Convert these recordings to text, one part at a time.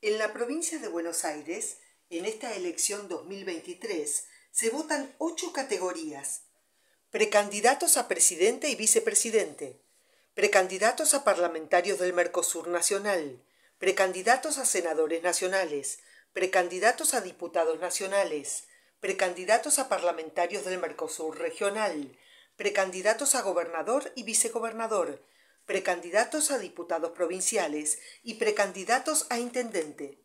En la provincia de Buenos Aires, en esta elección 2023, se votan ocho categorías. Precandidatos a presidente y vicepresidente, precandidatos a parlamentarios del Mercosur Nacional, precandidatos a senadores nacionales, precandidatos a diputados nacionales, precandidatos a parlamentarios del Mercosur Regional, precandidatos a gobernador y vicegobernador, precandidatos a diputados provinciales y precandidatos a intendente.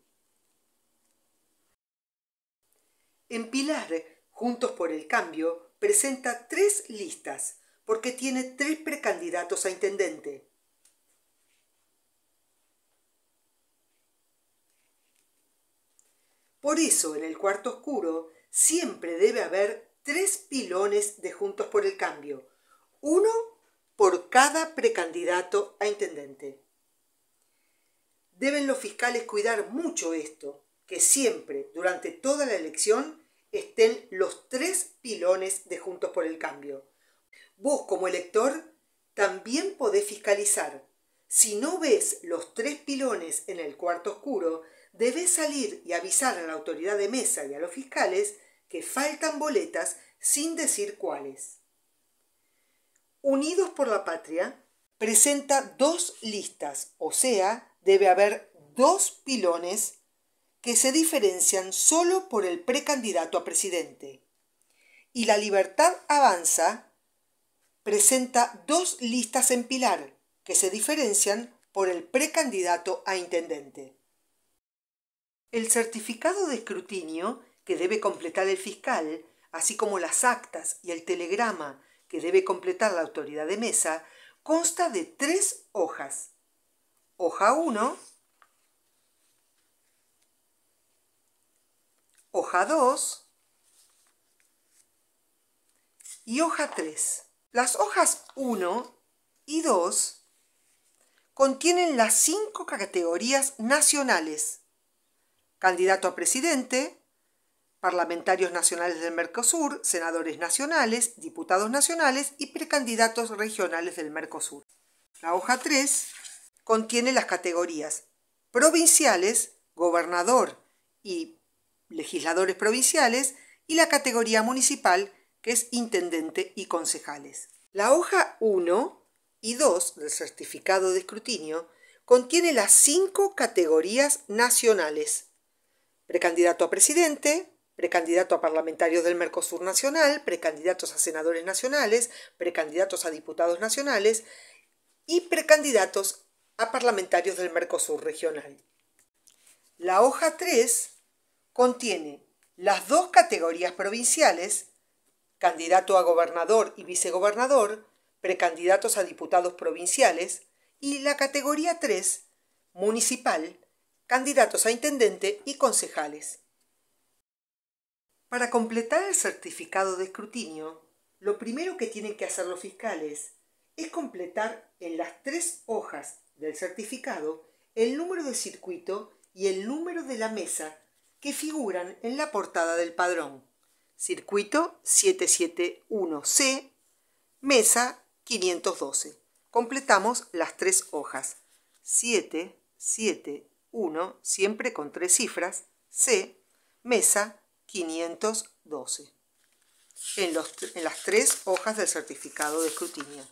En Pilar, Juntos por el Cambio, presenta tres listas, porque tiene tres precandidatos a intendente. Por eso, en el cuarto oscuro, siempre debe haber tres pilones de Juntos por el Cambio. Uno por cada precandidato a intendente. Deben los fiscales cuidar mucho esto, que siempre, durante toda la elección, estén los tres pilones de Juntos por el Cambio. Vos como elector también podés fiscalizar. Si no ves los tres pilones en el cuarto oscuro, debes salir y avisar a la autoridad de mesa y a los fiscales que faltan boletas sin decir cuáles. Unidos por la Patria presenta dos listas, o sea, debe haber dos pilones que se diferencian solo por el precandidato a presidente. Y la Libertad Avanza presenta dos listas en pilar que se diferencian por el precandidato a intendente. El certificado de escrutinio que debe completar el fiscal, así como las actas y el telegrama que debe completar la autoridad de mesa, consta de tres hojas. Hoja 1, hoja 2 y hoja 3. Las hojas 1 y 2 contienen las cinco categorías nacionales. Candidato a presidente, parlamentarios nacionales del Mercosur, senadores nacionales, diputados nacionales y precandidatos regionales del Mercosur. La hoja 3 contiene las categorías provinciales, gobernador y legisladores provinciales, y la categoría municipal, que es intendente y concejales. La hoja 1 y 2 del certificado de escrutinio contiene las cinco categorías nacionales. Precandidato a presidente, precandidato a parlamentarios del Mercosur Nacional, precandidatos a senadores nacionales, precandidatos a diputados nacionales y precandidatos a parlamentarios del Mercosur Regional. La hoja 3 contiene las dos categorías provinciales, candidato a gobernador y vicegobernador, precandidatos a diputados provinciales, y la categoría 3, municipal, candidatos a intendente y concejales. Para completar el certificado de escrutinio, lo primero que tienen que hacer los fiscales es completar en las tres hojas del certificado el número de circuito y el número de la mesa que figuran en la portada del padrón. Circuito 771C, mesa 512. Completamos las tres hojas. 771, siempre con tres cifras, C, mesa 512 en, las tres hojas del certificado de escrutinio.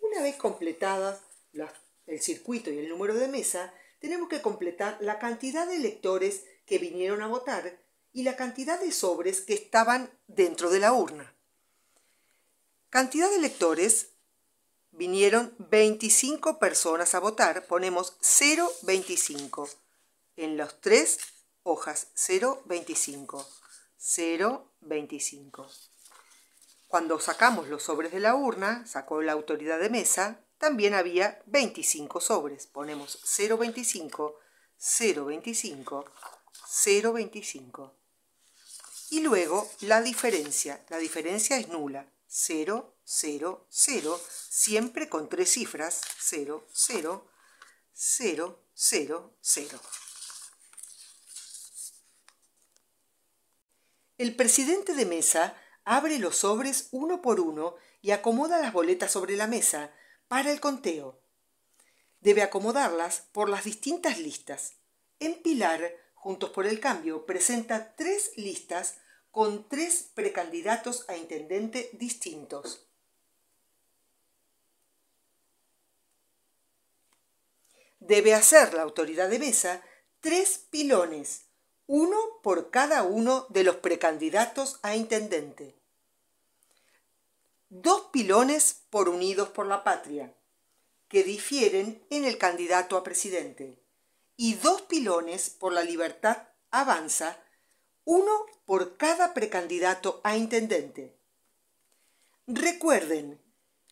Una vez completadas el circuito y el número de mesa, tenemos que completar la cantidad de electores que vinieron a votar y la cantidad de sobres que estaban dentro de la urna. Cantidad de electores, vinieron 25 personas a votar, ponemos 025 en las tres hojas, 025, 025. Cuando sacamos los sobres de la urna, sacó la autoridad de mesa, también había 25 sobres, ponemos 025, 025, 025. Y luego la diferencia. La diferencia es nula. 0, 0, 0, siempre con tres cifras. 0, 0, 0, 0, 0. El presidente de mesa abre los sobres uno por uno y acomoda las boletas sobre la mesa para el conteo. Debe acomodarlas por las distintas listas. En pilar Juntos por el Cambio presenta tres listas con tres precandidatos a intendente distintos. Debe hacer la autoridad de mesa tres pilones, uno por cada uno de los precandidatos a intendente. Dos pilones por Unidos por la Patria, que difieren en el candidato a presidente y dos pilones por la libertad avanza, uno por cada precandidato a intendente. Recuerden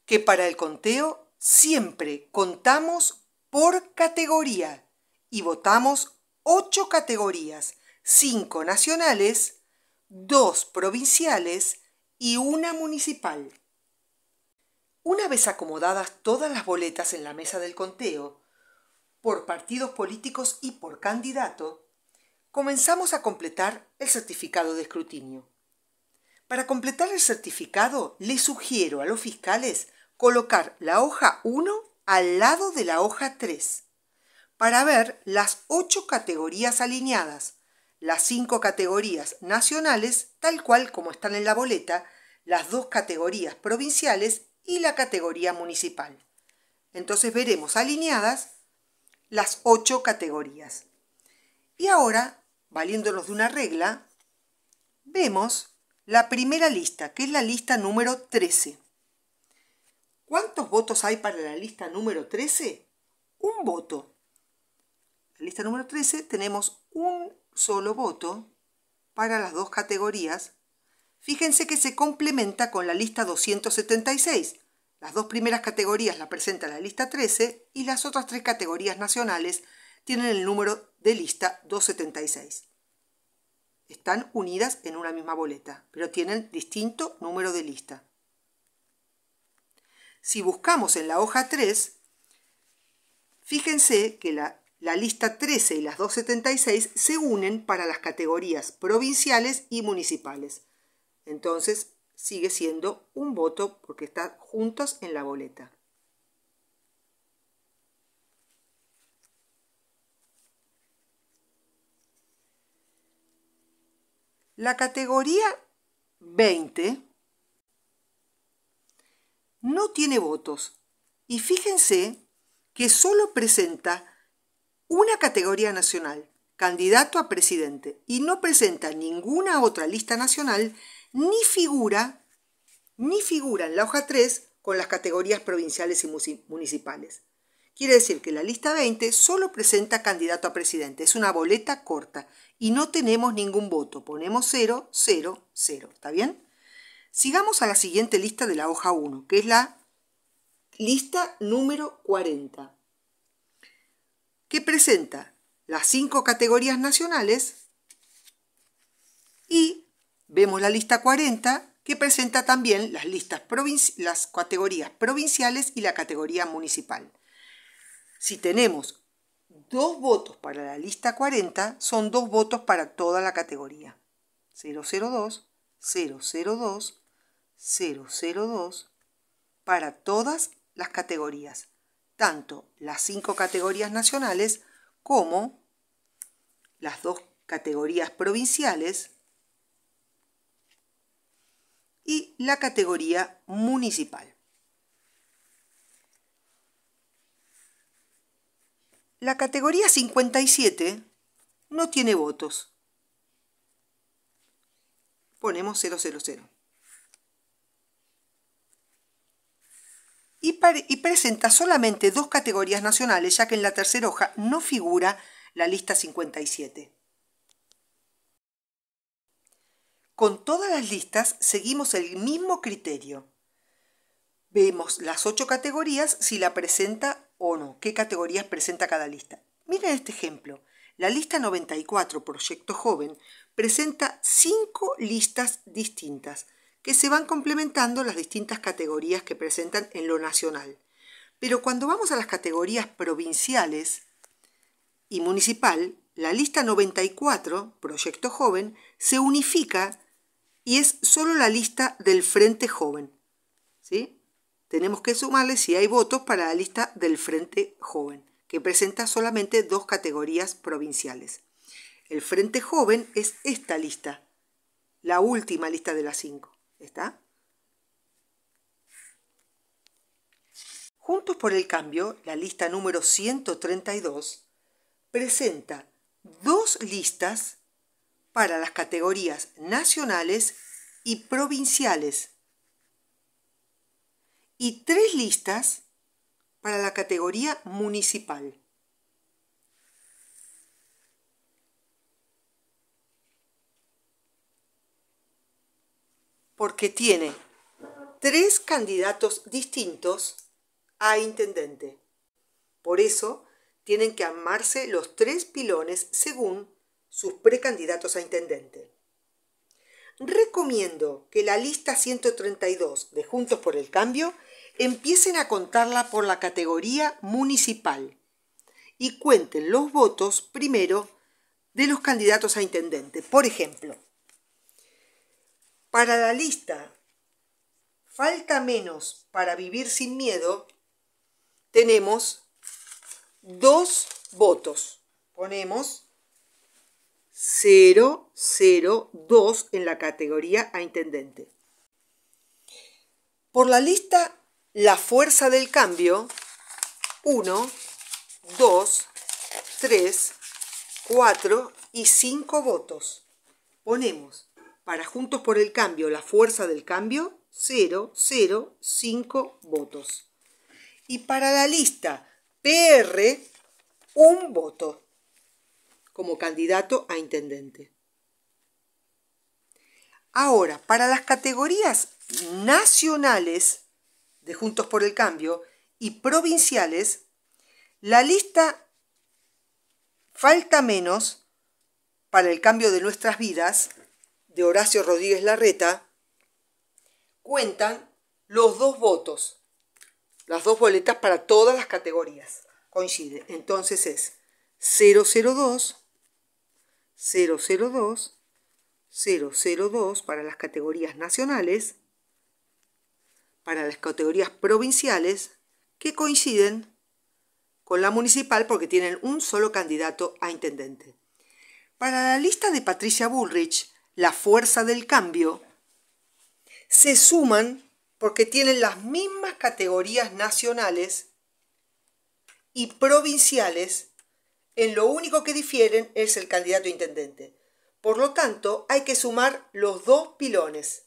que para el conteo siempre contamos por categoría y votamos ocho categorías, cinco nacionales, dos provinciales y una municipal. Una vez acomodadas todas las boletas en la mesa del conteo, por partidos políticos y por candidato, comenzamos a completar el certificado de escrutinio. Para completar el certificado, le sugiero a los fiscales colocar la hoja 1 al lado de la hoja 3 para ver las 8 categorías alineadas, las 5 categorías nacionales, tal cual como están en la boleta, las dos categorías provinciales y la categoría municipal. Entonces veremos alineadas las ocho categorías. Y ahora, valiéndonos de una regla, vemos la primera lista, que es la lista número 13. ¿Cuántos votos hay para la lista número 13? Un voto. La lista número 13 tenemos un solo voto para las dos categorías. Fíjense que se complementa con la lista 276, las dos primeras categorías las presenta la lista 13 y las otras tres categorías nacionales tienen el número de lista 276. Están unidas en una misma boleta, pero tienen distinto número de lista. Si buscamos en la hoja 3, fíjense que la, la lista 13 y las 276 se unen para las categorías provinciales y municipales. Entonces, sigue siendo un voto porque están juntos en la boleta. La categoría 20 no tiene votos y fíjense que solo presenta una categoría nacional, candidato a presidente, y no presenta ninguna otra lista nacional ni figura, ni figura en la hoja 3 con las categorías provinciales y municipales. Quiere decir que la lista 20 solo presenta candidato a presidente, es una boleta corta y no tenemos ningún voto, ponemos 0, 0, 0, ¿está bien? Sigamos a la siguiente lista de la hoja 1, que es la lista número 40, que presenta las cinco categorías nacionales y vemos la lista 40 que presenta también las, listas las categorías provinciales y la categoría municipal. Si tenemos dos votos para la lista 40, son dos votos para toda la categoría. 002, 002, 002, para todas las categorías, tanto las cinco categorías nacionales como las dos categorías provinciales la categoría municipal. La categoría 57 no tiene votos. Ponemos 000. Y, y presenta solamente dos categorías nacionales, ya que en la tercera hoja no figura la lista 57. Con todas las listas seguimos el mismo criterio. Vemos las ocho categorías si la presenta o no, qué categorías presenta cada lista. Miren este ejemplo. La lista 94, Proyecto Joven, presenta cinco listas distintas que se van complementando las distintas categorías que presentan en lo nacional. Pero cuando vamos a las categorías provinciales y municipal, la lista 94, Proyecto Joven, se unifica y es solo la lista del Frente Joven. ¿sí? Tenemos que sumarle si hay votos para la lista del Frente Joven, que presenta solamente dos categorías provinciales. El Frente Joven es esta lista, la última lista de las cinco. ¿Está? Juntos por el Cambio, la lista número 132, presenta dos listas para las categorías nacionales y provinciales y tres listas para la categoría municipal. Porque tiene tres candidatos distintos a intendente. Por eso tienen que armarse los tres pilones según sus precandidatos a intendente. Recomiendo que la lista 132 de Juntos por el Cambio empiecen a contarla por la categoría municipal y cuenten los votos primero de los candidatos a intendente. Por ejemplo, para la lista Falta menos para vivir sin miedo, tenemos dos votos. Ponemos 2 en la categoría a intendente. Por la lista La Fuerza del Cambio, 1, 2, 3, 4 y 5 votos. Ponemos para Juntos por el Cambio, La Fuerza del Cambio, 0, 0, 5 votos. Y para la lista PR, un voto como candidato a intendente. Ahora, para las categorías nacionales de Juntos por el Cambio y provinciales, la lista Falta menos para el cambio de nuestras vidas de Horacio Rodríguez Larreta cuentan los dos votos, las dos boletas para todas las categorías. Coincide. Entonces es 002 002, 002 para las categorías nacionales, para las categorías provinciales, que coinciden con la municipal porque tienen un solo candidato a intendente. Para la lista de Patricia Bullrich, la fuerza del cambio, se suman porque tienen las mismas categorías nacionales y provinciales en lo único que difieren es el candidato intendente. Por lo tanto, hay que sumar los dos pilones.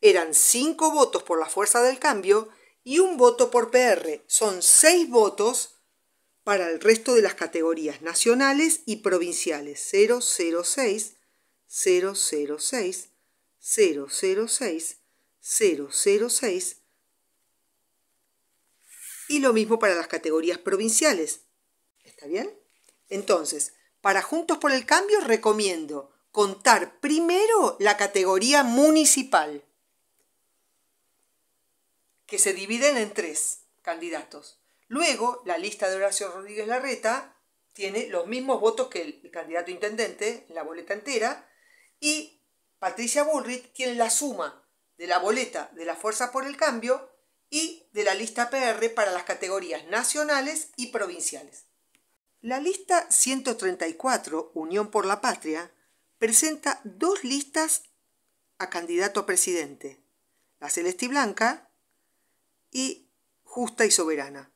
Eran cinco votos por la fuerza del cambio y un voto por PR. Son seis votos para el resto de las categorías nacionales y provinciales 006, 006, 006, 006 y lo mismo para las categorías provinciales. ¿Está bien? Entonces, para Juntos por el Cambio recomiendo contar primero la categoría municipal, que se dividen en tres candidatos. Luego, la lista de Horacio Rodríguez Larreta tiene los mismos votos que el candidato intendente, la boleta entera, y Patricia Bullrich tiene la suma de la boleta de la Fuerza por el Cambio y de la lista PR para las categorías nacionales y provinciales. La lista 134, Unión por la Patria, presenta dos listas a candidato a presidente, la celeste y blanca y justa y soberana,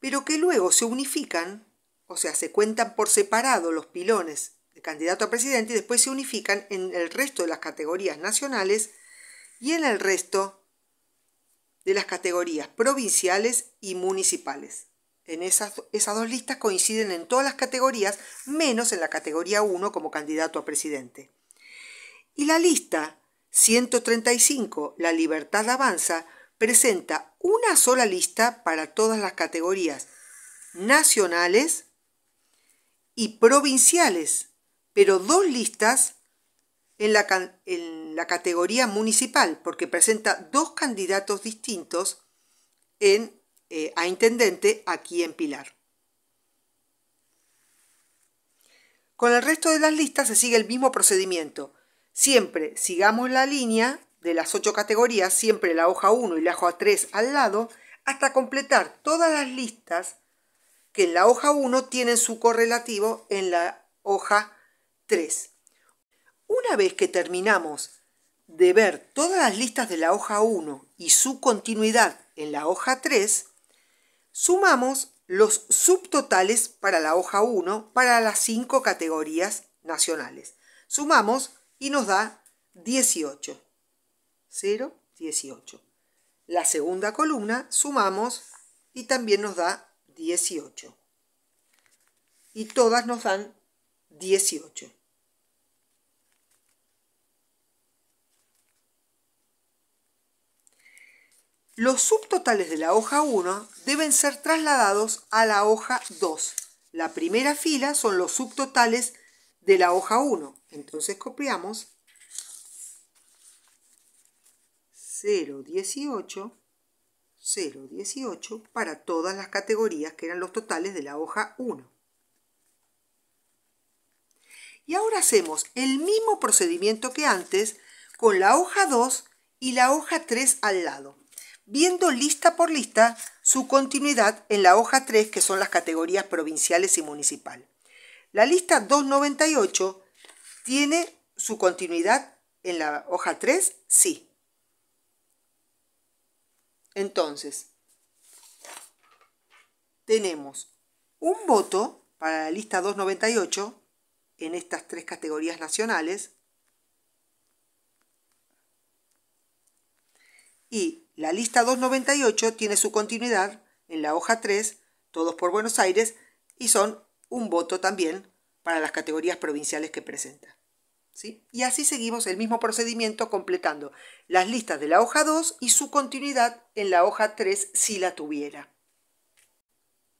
pero que luego se unifican, o sea, se cuentan por separado los pilones de candidato a presidente y después se unifican en el resto de las categorías nacionales y en el resto de las categorías provinciales y municipales. En esas, esas dos listas coinciden en todas las categorías, menos en la categoría 1 como candidato a presidente. Y la lista 135, La Libertad Avanza, presenta una sola lista para todas las categorías nacionales y provinciales, pero dos listas en la, en la categoría municipal, porque presenta dos candidatos distintos en eh, a intendente aquí en Pilar. Con el resto de las listas se sigue el mismo procedimiento. Siempre sigamos la línea de las ocho categorías, siempre la hoja 1 y la hoja 3 al lado, hasta completar todas las listas que en la hoja 1 tienen su correlativo en la hoja 3. Una vez que terminamos de ver todas las listas de la hoja 1 y su continuidad en la hoja 3, Sumamos los subtotales para la hoja 1 para las 5 categorías nacionales. Sumamos y nos da 18. 0, 18. La segunda columna sumamos y también nos da 18. Y todas nos dan 18. Los subtotales de la hoja 1 deben ser trasladados a la hoja 2. La primera fila son los subtotales de la hoja 1. Entonces copiamos 0,18, 0,18 para todas las categorías que eran los totales de la hoja 1. Y ahora hacemos el mismo procedimiento que antes con la hoja 2 y la hoja 3 al lado viendo lista por lista su continuidad en la hoja 3, que son las categorías provinciales y municipal. La lista 298 tiene su continuidad en la hoja 3, sí. Entonces, tenemos un voto para la lista 298 en estas tres categorías nacionales y la lista 298 tiene su continuidad en la hoja 3, todos por Buenos Aires, y son un voto también para las categorías provinciales que presenta. ¿Sí? Y así seguimos el mismo procedimiento completando las listas de la hoja 2 y su continuidad en la hoja 3 si la tuviera.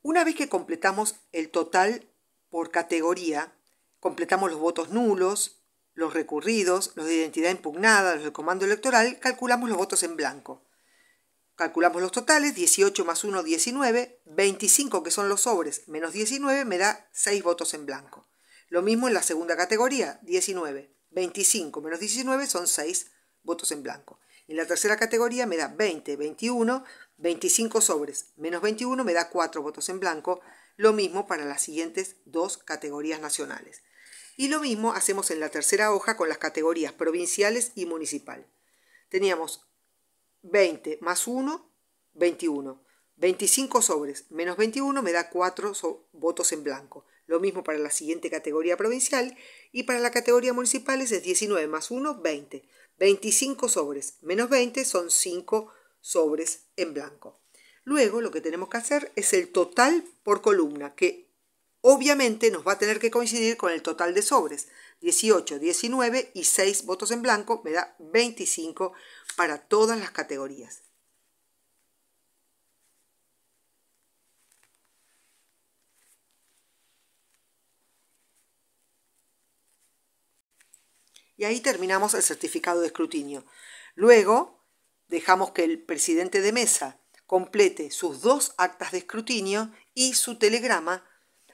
Una vez que completamos el total por categoría, completamos los votos nulos, los recurridos, los de identidad impugnada, los del comando electoral, calculamos los votos en blanco. Calculamos los totales, 18 más 1, 19, 25 que son los sobres menos 19 me da 6 votos en blanco. Lo mismo en la segunda categoría, 19, 25 menos 19 son 6 votos en blanco. En la tercera categoría me da 20, 21, 25 sobres menos 21 me da 4 votos en blanco. Lo mismo para las siguientes dos categorías nacionales. Y lo mismo hacemos en la tercera hoja con las categorías provinciales y municipal. Teníamos 20 más 1, 21. 25 sobres menos 21 me da 4 votos en blanco. Lo mismo para la siguiente categoría provincial y para la categoría municipal es 19 más 1, 20. 25 sobres menos 20 son 5 sobres en blanco. Luego lo que tenemos que hacer es el total por columna, que obviamente nos va a tener que coincidir con el total de sobres, 18, 19 y 6 votos en blanco, me da 25 para todas las categorías. Y ahí terminamos el certificado de escrutinio. Luego dejamos que el presidente de mesa complete sus dos actas de escrutinio y su telegrama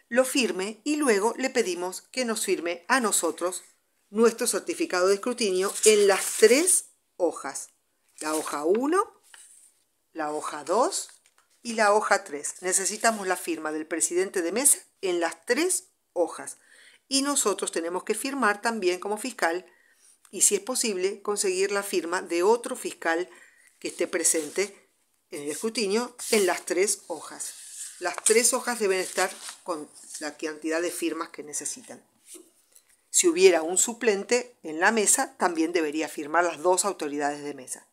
lo firme y luego le pedimos que nos firme a nosotros nuestro certificado de escrutinio en las tres hojas. La hoja 1, la hoja 2 y la hoja 3. Necesitamos la firma del presidente de mesa en las tres hojas. Y nosotros tenemos que firmar también como fiscal y si es posible conseguir la firma de otro fiscal que esté presente en el escrutinio en las tres hojas. Las tres hojas deben estar con la cantidad de firmas que necesitan. Si hubiera un suplente en la mesa, también debería firmar las dos autoridades de mesa.